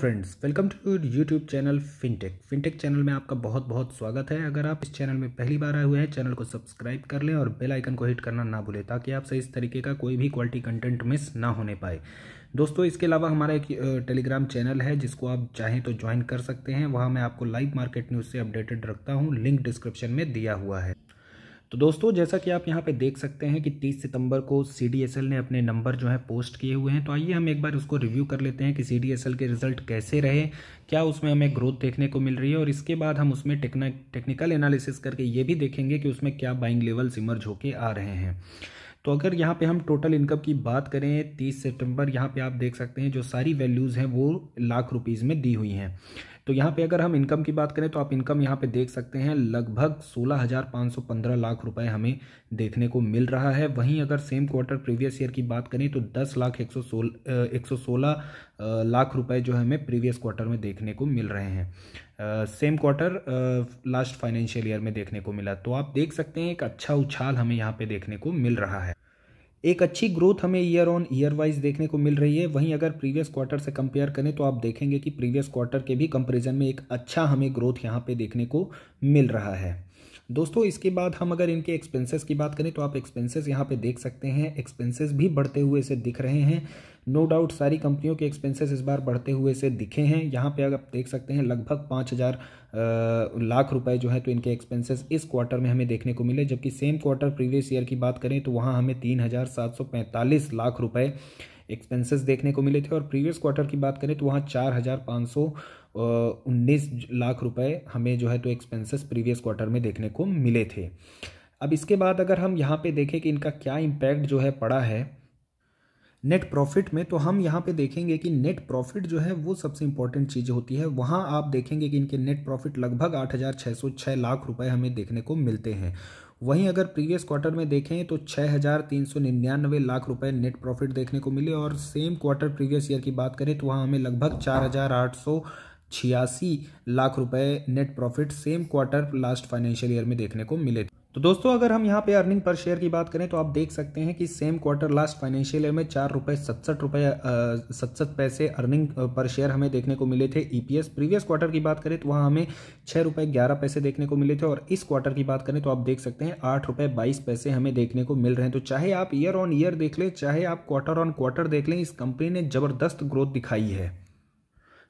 friends welcome to YouTube channel Fintech Fintech channel में आपका बहुत बहुत स्वागत है अगर आप इस चैनल में पहली बार आए हुए हैं चैनल को सब्सक्राइब कर लें और बेल आइकन को हिट करना ना भूलें ताकि आपसे इस तरीके का कोई भी क्वालिटी कंटेंट मिस ना होने पाए दोस्तों इसके अलावा हमारा एक टेलीग्राम चैनल है जिसको आप चाहें तो ज्वाइन कर सकते हैं वहाँ मैं आपको लाइव मार्केट न्यूज़ से अपडेटेड रखता हूँ लिंक डिस्क्रिप्शन में दिया हुआ है तो दोस्तों जैसा कि आप यहाँ पे देख सकते हैं कि 30 सितंबर को सी ने अपने नंबर जो है पोस्ट किए हुए हैं तो आइए हम एक बार उसको रिव्यू कर लेते हैं कि सी के रिजल्ट कैसे रहे क्या उसमें हमें ग्रोथ देखने को मिल रही है और इसके बाद हम उसमें टेक्निकल एनालिसिस करके ये भी देखेंगे कि उसमें क्या बाइंग लेवल्स इमर्ज होके आ रहे हैं तो अगर यहाँ पे हम टोटल इनकम की बात करें 30 सितंबर यहाँ पे आप देख सकते हैं जो सारी वैल्यूज़ हैं वो लाख रुपीज़ में दी हुई हैं तो यहाँ पे अगर हम इनकम की बात करें तो आप इनकम यहाँ पे देख सकते हैं लगभग सोलह हज़ार पाँच सौ पंद्रह लाख रुपए हमें देखने को मिल रहा है वहीं अगर सेम क्वार्टर प्रीवियस ईयर की बात करें तो दस लाख एक सौ सोलह एक सौ सोलह लाख रुपए जो हमें प्रीवियस क्वार्टर में देखने को मिल रहे हैं same quarter last financial year में देखने को मिला तो आप देख सकते हैं एक अच्छा उछाल हमें यहाँ पे देखने को मिल रहा है एक अच्छी ग्रोथ हमें ईयर ऑन ईयर वाइज देखने को मिल रही है वहीं अगर प्रीवियस क्वार्टर से कंपेयर करें तो आप देखेंगे कि प्रीवियस क्वार्टर के भी कंपेरिजन में एक अच्छा हमें ग्रोथ यहाँ पे देखने को मिल रहा है दोस्तों इसके बाद हम अगर इनके एक्सपेंसेस की बात करें तो आप एक्सपेंसेस यहाँ पे देख सकते हैं एक्सपेंसेस भी बढ़ते हुए इसे दिख रहे हैं नो डाउट सारी कंपनियों के एक्सपेंसेस इस बार बढ़ते हुए से दिखे हैं यहाँ पे अगर आप देख सकते हैं लगभग पाँच हज़ार लाख रुपए जो है तो इनके एक्सपेंसेस इस क्वार्टर में हमें देखने को मिले जबकि सेम क्वार्टर प्रीवियस ईयर की बात करें तो वहाँ हमें तीन हज़ार सात सौ पैंतालीस लाख रुपए एक्सपेंसेस देखने को मिले थे और प्रीवियस क्वार्टर की बात करें तो वहाँ चार हज़ार पाँच सौ उन्नीस लाख रुपए हमें जो है तो एक्सपेंसेस प्रीवियस क्वार्टर में देखने को मिले थे अब इसके बाद अगर हम यहाँ पे देखें कि इनका क्या इम्पैक्ट जो है पड़ा है नेट प्रॉफिट में तो हम यहाँ पे देखेंगे कि नेट प्रॉफिट जो है वो सबसे इंपॉर्टेंट चीज़ होती है वहाँ आप देखेंगे कि इनके नेट प्रॉफिट लगभग 8,606 लाख रुपए हमें देखने को मिलते हैं वहीं अगर प्रीवियस क्वार्टर में देखें तो 6,399 लाख रुपए नेट प्रॉफिट देखने को मिले और सेम क्वार्टर प्रीवियस ईयर की बात करें तो वहाँ हमें लगभग चार छियासी लाख रुपए net profit same quarter last financial year में देखने को मिले तो दोस्तों अगर हम यहाँ पे अर्निंग पर शेयर की बात करें तो आप देख सकते हैं कि same quarter last financial year में चार रुपये सत्सठ रुपये सतसठ पैसे अर्निंग पर शेयर हमें देखने को मिले थे ईपीएस प्रीवियस क्वार्टर की बात करें तो वहाँ हमें छः रुपये ग्यारह पैसे देखने को मिले थे और इस क्वार्टर की बात करें तो आप देख सकते हैं आठ रुपये बाईस पैसे हमें देखने को मिल रहे हैं तो चाहे आप ईयर ऑन ईयर देख लें चाहे आप क्वार्टर ऑन क्वार्टर देख लें इस कंपनी ने ज़बरदस्त ग्रोथ दिखाई है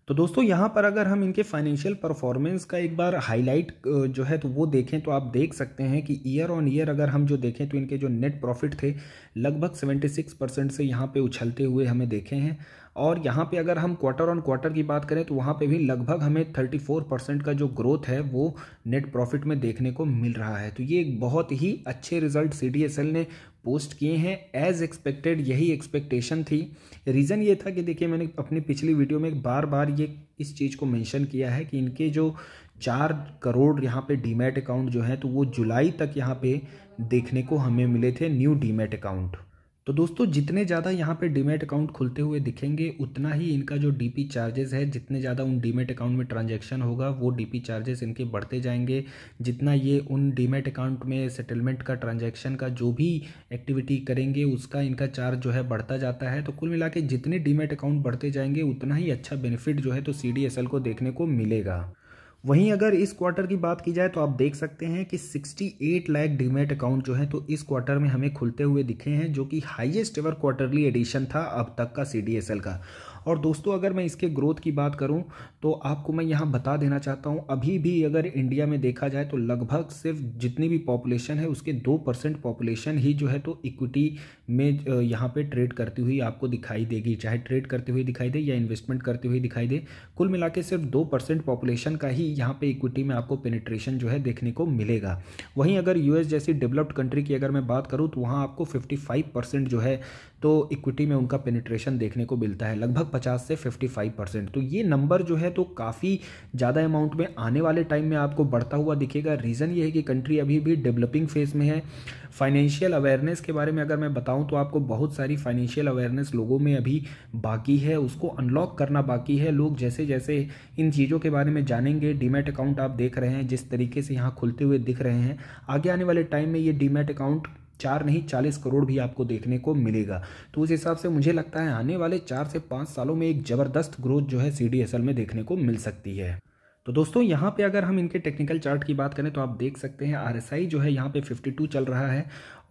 तो दोस्तों यहाँ पर अगर हम इनके फाइनेंशियल परफॉर्मेंस का एक बार हाईलाइट जो है तो वो देखें तो आप देख सकते हैं कि ईयर ऑन ईयर अगर हम जो देखें तो इनके जो नेट प्रॉफिट थे लगभग 76 परसेंट से यहाँ पे उछलते हुए हमें देखे हैं और यहाँ पे अगर हम क्वार्टर ऑन क्वार्टर की बात करें तो वहाँ पे भी लगभग हमें 34 परसेंट का जो ग्रोथ है वो नेट प्रॉफिट में देखने को मिल रहा है तो ये एक बहुत ही अच्छे रिजल्ट सी ने पोस्ट किए हैं एज एक्सपेक्टेड यही एक्सपेक्टेशन थी रीज़न ये था कि देखिए मैंने अपनी पिछली वीडियो में बार बार ये इस चीज़ को मेंशन किया है कि इनके जो चार करोड़ यहाँ पे डीमेट अकाउंट जो है तो वो जुलाई तक यहाँ पे देखने को हमें मिले थे न्यू डीमेट अकाउंट तो दोस्तों जितने ज़्यादा यहाँ पे डीमेट अकाउंट खुलते हुए दिखेंगे उतना ही इनका जो डीपी चार्जेस है जितने ज़्यादा उन डीमेट अकाउंट में ट्रांजैक्शन होगा वो डीपी चार्जेस इनके बढ़ते जाएंगे जितना ये उन डीमेट अकाउंट में सेटलमेंट का ट्रांजैक्शन का जो भी एक्टिविटी करेंगे उसका इनका चार्ज जो है बढ़ता जाता है तो कुल मिला जितने डीमेट अकाउंट बढ़ते जाएंगे उतना ही अच्छा बेनिफिट जो है तो सी को देखने को मिलेगा वहीं अगर इस क्वार्टर की बात की जाए तो आप देख सकते हैं कि 68 लाख डीमेट अकाउंट जो है तो इस क्वार्टर में हमें खुलते हुए दिखे हैं जो कि हाईएस्ट एवर क्वार्टरली एडिशन था अब तक का सी का और दोस्तों अगर मैं इसके ग्रोथ की बात करूं तो आपको मैं यहाँ बता देना चाहता हूं अभी भी अगर इंडिया में देखा जाए तो लगभग सिर्फ जितनी भी पॉपुलेशन है उसके दो परसेंट पॉपुलेशन ही जो है तो इक्विटी में यहाँ पे ट्रेड करती हुई आपको दिखाई देगी चाहे ट्रेड करते हुए दिखाई दे या इन्वेस्टमेंट करते हुए दिखाई दे कुल मिला सिर्फ दो परसेंट पॉपुलेशन का ही यहाँ पर इक्विटी में आपको पेनिट्रेशन जो है देखने को मिलेगा वहीं अगर यूएस जैसी डेवलप्ड कंट्री की अगर मैं बात करूँ तो वहाँ आपको फिफ्टी जो है तो इक्विटी में उनका पेनिट्रेशन देखने को मिलता है लगभग 50 से 55 परसेंट तो ये नंबर जो है तो काफ़ी ज़्यादा अमाउंट में आने वाले टाइम में आपको बढ़ता हुआ दिखेगा रीज़न ये है कि कंट्री अभी भी डेवलपिंग फेज में है फाइनेंशियल अवेयरनेस के बारे में अगर मैं बताऊँ तो आपको बहुत सारी फाइनेंशियल अवेयरनेस लोगों में अभी बाकी है उसको अनलॉक करना बाकी है लोग जैसे जैसे इन चीज़ों के बारे में जानेंगे डीमेट अकाउंट आप देख रहे हैं जिस तरीके से यहाँ खुलते हुए दिख रहे हैं आगे आने वाले टाइम में ये डीमेट अकाउंट चार नहीं चालीस करोड़ भी आपको देखने को मिलेगा तो उस हिसाब से मुझे लगता है आने वाले चार से पाँच सालों में एक ज़बरदस्त ग्रोथ जो है सी में देखने को मिल सकती है तो दोस्तों यहाँ पे अगर हम इनके टेक्निकल चार्ट की बात करें तो आप देख सकते हैं आर जो है यहाँ पे 52 चल रहा है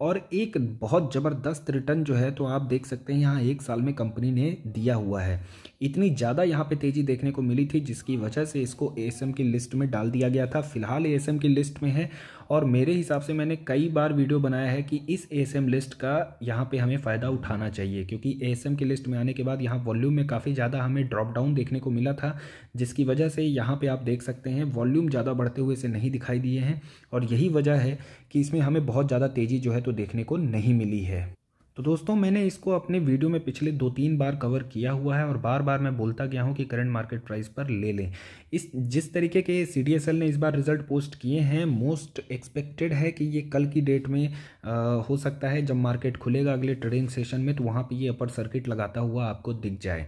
और एक बहुत ज़बरदस्त रिटर्न जो है तो आप देख सकते हैं यहाँ एक साल में कंपनी ने दिया हुआ है इतनी ज़्यादा यहाँ पे तेज़ी देखने को मिली थी जिसकी वजह से इसको ए की लिस्ट में डाल दिया गया था फिलहाल ए की लिस्ट में है और मेरे हिसाब से मैंने कई बार वीडियो बनाया है कि इस ए लिस्ट का यहाँ पे हमें फ़ायदा उठाना चाहिए क्योंकि ए के लिस्ट में आने के बाद यहाँ वॉल्यूम में काफ़ी ज़्यादा हमें ड्रॉप डाउन देखने को मिला था जिसकी वजह से यहाँ पर आप देख सकते हैं वॉल्यूम ज़्यादा बढ़ते हुए इसे नहीं दिखाई दिए हैं और यही वजह है कि इसमें हमें बहुत ज़्यादा तेज़ी जो है तो देखने को नहीं मिली है तो दोस्तों मैंने इसको अपने वीडियो में पिछले दो तीन बार कवर किया हुआ है और बार बार मैं बोलता गया हूँ कि करंट मार्केट प्राइस पर ले लें इस जिस तरीके के सी ने इस बार रिजल्ट पोस्ट किए हैं मोस्ट एक्सपेक्टेड है कि ये कल की डेट में आ, हो सकता है जब मार्केट खुलेगा अगले ट्रेडिंग सेशन में तो वहाँ पर ये अपर सर्किट लगाता हुआ आपको दिख जाए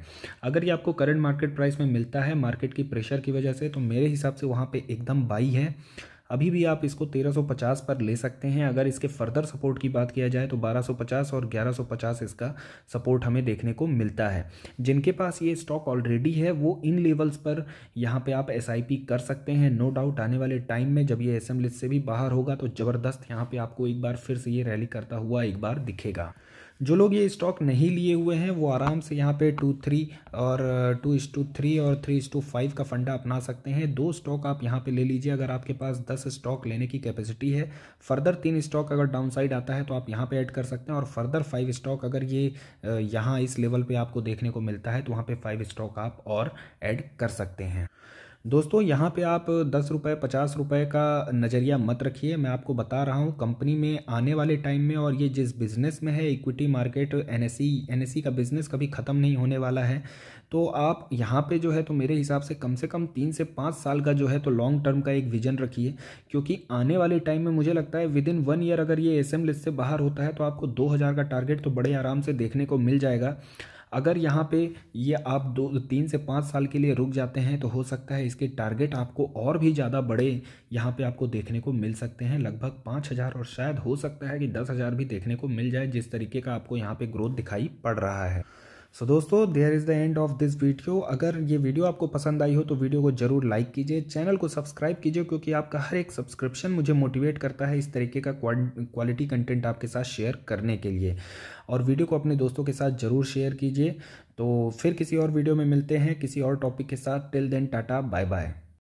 अगर ये आपको करंट मार्केट प्राइस में मिलता है मार्केट की प्रेशर की वजह से तो मेरे हिसाब से वहाँ पर एकदम बाई है अभी भी आप इसको 1350 पर ले सकते हैं अगर इसके फर्दर सपोर्ट की बात किया जाए तो 1250 और 1150 इसका सपोर्ट हमें देखने को मिलता है जिनके पास ये स्टॉक ऑलरेडी है वो इन लेवल्स पर यहाँ पे आप एस कर सकते हैं नो डाउट आने वाले टाइम में जब ये एस से भी बाहर होगा तो ज़बरदस्त यहाँ पर आपको एक बार फिर से ये रैली करता हुआ एक बार दिखेगा जो लोग ये स्टॉक नहीं लिए हुए हैं वो आराम से यहाँ पे टू थ्री और टू इस टू थ्री और थ्री इस टू फाइव का फंडा अपना सकते हैं दो स्टॉक आप यहाँ पे ले लीजिए अगर आपके पास दस स्टॉक लेने की कैपेसिटी है फर्दर तीन स्टॉक अगर डाउनसाइड आता है तो आप यहाँ पे ऐड कर सकते हैं और फर्दर फाइव स्टॉक अगर ये uh, यहाँ इस लेवल पर आपको देखने को मिलता है तो वहाँ पर फाइव स्टॉक आप और ऐड कर सकते हैं दोस्तों यहाँ पे आप दस रुपये पचास रुपये का नज़रिया मत रखिए मैं आपको बता रहा हूँ कंपनी में आने वाले टाइम में और ये जिस बिज़नेस में है इक्विटी मार्केट एनएससी एनएससी का बिज़नेस कभी ख़त्म नहीं होने वाला है तो आप यहाँ पे जो है तो मेरे हिसाब से कम से कम तीन से पाँच साल का जो है तो लॉन्ग टर्म का एक विजन रखिए क्योंकि आने वाले टाइम में मुझे लगता है विद इन वन ईयर अगर ये एस एम लिस्ट से बाहर होता है तो आपको दो हज़ार का टारगेट तो बड़े आराम से देखने को मिल जाएगा अगर यहाँ पे ये आप दो तीन से पाँच साल के लिए रुक जाते हैं तो हो सकता है इसके टारगेट आपको और भी ज़्यादा बड़े यहाँ पे आपको देखने को मिल सकते हैं लगभग पाँच हज़ार और शायद हो सकता है कि दस हज़ार भी देखने को मिल जाए जिस तरीके का आपको यहाँ पे ग्रोथ दिखाई पड़ रहा है सो so, दोस्तों there is the end of this video अगर ये वीडियो आपको पसंद आई हो तो वीडियो को जरूर लाइक कीजिए चैनल को सब्सक्राइब कीजिए क्योंकि आपका हर एक सब्सक्रिप्शन मुझे मोटिवेट करता है इस तरीके का क्वालिटी कंटेंट आपके साथ शेयर करने के लिए और वीडियो को अपने दोस्तों के साथ ज़रूर शेयर कीजिए तो फिर किसी और वीडियो में मिलते हैं किसी और टॉपिक के साथ till then tata bye bye